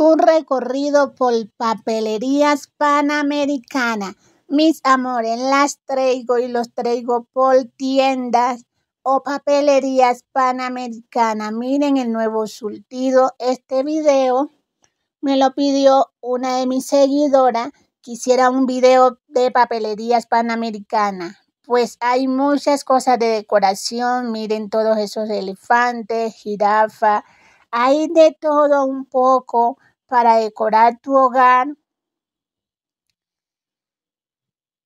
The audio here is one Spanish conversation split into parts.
un recorrido por papelerías panamericanas. Mis amores, las traigo y los traigo por tiendas o papelerías panamericanas. Miren el nuevo surtido. Este video me lo pidió una de mis seguidoras. Quisiera un video de papelerías panamericanas. Pues hay muchas cosas de decoración. Miren todos esos elefantes, jirafa. Hay de todo un poco para decorar tu hogar.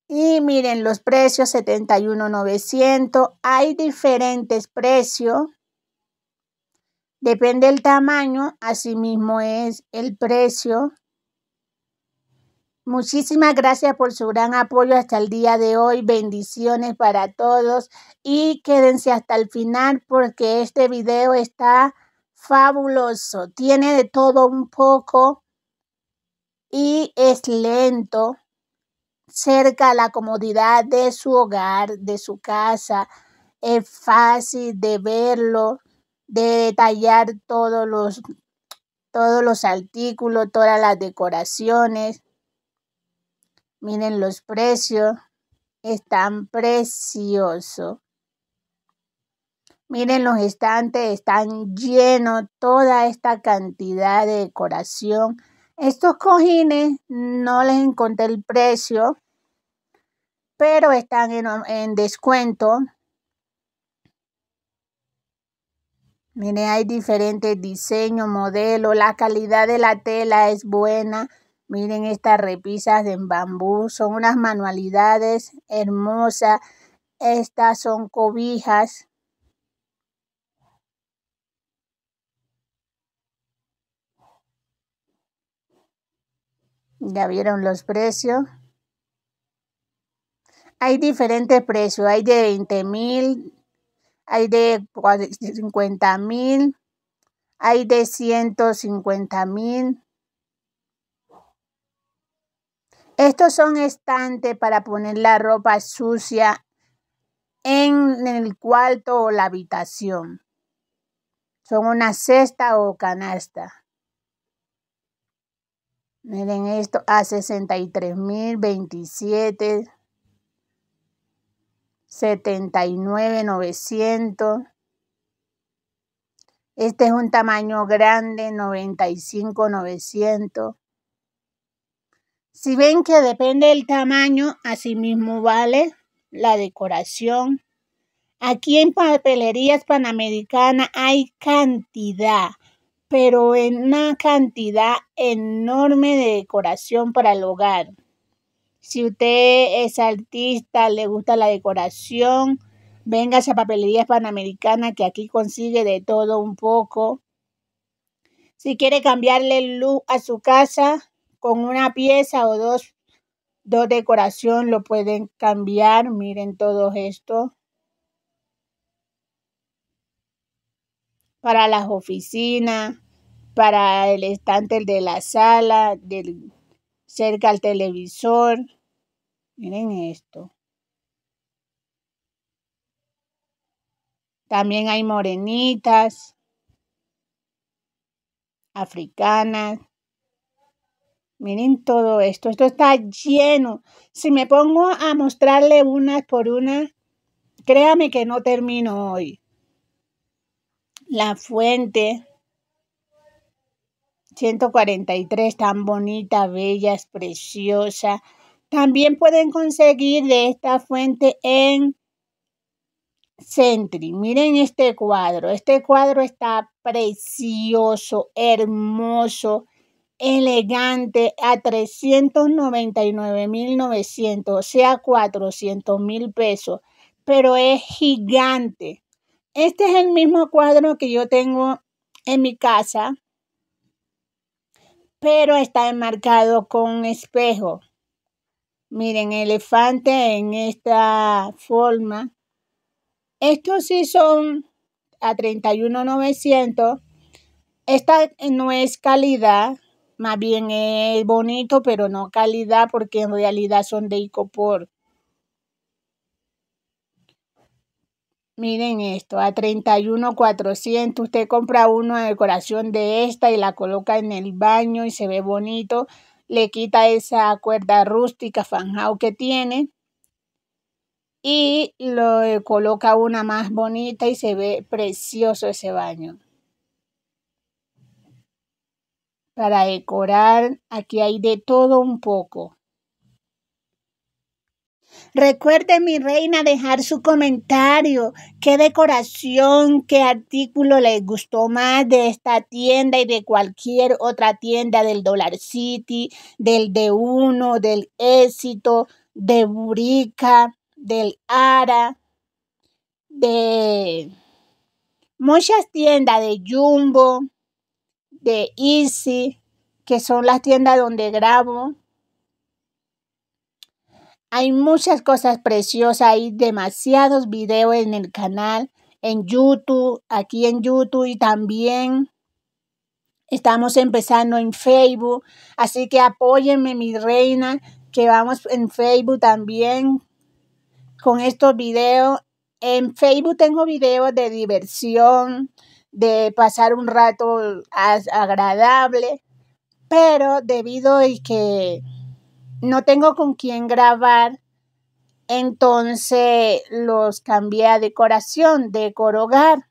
Y miren los precios, 71.900. Hay diferentes precios. Depende del tamaño, asimismo es el precio. Muchísimas gracias por su gran apoyo hasta el día de hoy. Bendiciones para todos y quédense hasta el final porque este video está fabuloso, tiene de todo un poco y es lento, cerca a la comodidad de su hogar, de su casa. Es fácil de verlo, de detallar todos los, todos los artículos, todas las decoraciones. Miren los precios, es tan precioso. Miren, los estantes están llenos, toda esta cantidad de decoración. Estos cojines no les encontré el precio, pero están en, descuento. Miren, hay diferentes diseños, modelos, la calidad de la tela es buena. Miren estas repisas de bambú, son unas manualidades hermosas. Estas son cobijas Ya vieron los precios. Hay diferentes precios. Hay de 20 mil, hay de 50 mil, hay de 150 mil. Estos son estantes para poner la ropa sucia en el cuarto o la habitación. Son una cesta o canasta. Miren esto, a 63.027, 79,900. Este es un tamaño grande, 95,900. Si ven que depende del tamaño, así mismo vale la decoración. Aquí en papelerías panamericanas hay cantidad pero en una cantidad enorme de decoración para el hogar. Si usted es artista, le gusta la decoración, venga a papelería Panamericana que aquí consigue de todo un poco. Si quiere cambiarle el look a su casa con una pieza o dos, dos decoración, lo pueden cambiar. Miren todo esto. para las oficinas, para el estante de la sala, del, cerca al televisor. Miren esto. También hay morenitas, africanas. Miren todo esto. Esto está lleno. Si me pongo a mostrarle unas por una, créame que no termino hoy. La Fuente. 143, tan bonita, bella, es preciosa. También pueden conseguir de esta fuente en Sentry. Miren este cuadro. Este cuadro está precioso, hermoso, elegante a 399.900, o sea, 400 mil pesos. Pero es gigante. Este es el mismo cuadro que yo tengo en mi casa, pero está enmarcado con espejo. Miren, elefante en esta forma. Estos sí son a 31,900. Esta no es calidad, más bien es bonito, pero no calidad porque en realidad son de Icopor. Miren esto, a 31,400. Usted compra una decoración de esta y la coloca en el baño y se ve bonito. Le quita esa cuerda rústica fanjao que tiene y lo coloca una más bonita y se ve precioso ese baño. Para decorar, aquí hay de todo un poco. Recuerde, mi reina, dejar su comentario. ¿Qué decoración, qué artículo le gustó más de esta tienda y de cualquier otra tienda del Dollar City, del D1, del Éxito, de Burica, del Ara, de muchas tiendas de Jumbo, de Easy, que son las tiendas donde grabo hay muchas cosas preciosas, hay demasiados videos en el canal, en YouTube, aquí en YouTube y también estamos empezando en Facebook. Así que apóyenme, mi reina, que vamos en Facebook también con estos videos. En Facebook tengo videos de diversión, de pasar un rato agradable, pero debido a que no tengo con quién grabar, entonces los cambié a decoración, decorogar.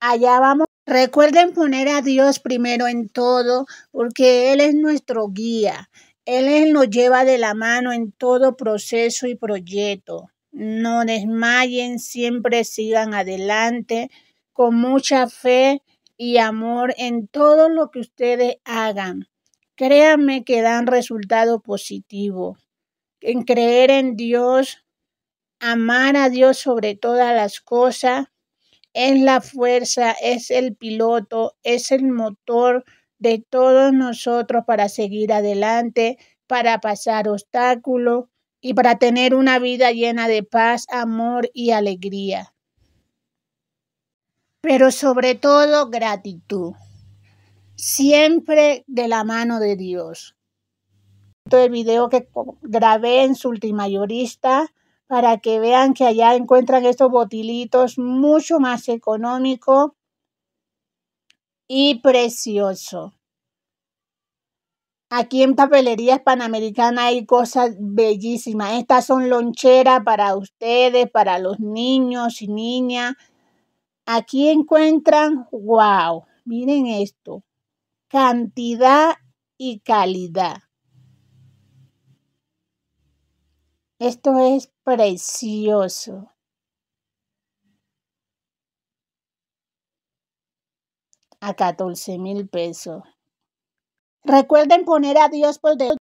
Allá vamos. Recuerden poner a Dios primero en todo, porque Él es nuestro guía. Él nos lleva de la mano en todo proceso y proyecto. No desmayen, siempre sigan adelante con mucha fe y amor en todo lo que ustedes hagan créame que dan resultado positivo. En creer en Dios, amar a Dios sobre todas las cosas, es la fuerza, es el piloto, es el motor de todos nosotros para seguir adelante, para pasar obstáculos y para tener una vida llena de paz, amor y alegría. Pero sobre todo gratitud siempre de la mano de Dios. El video que grabé en su Sultimayorista para que vean que allá encuentran estos botilitos mucho más económico y precioso. Aquí en Papelerías Panamericana hay cosas bellísimas. Estas son loncheras para ustedes, para los niños y niñas. Aquí encuentran, wow, miren esto cantidad y calidad. Esto es precioso. A 14 mil pesos. Recuerden poner a Dios por delante.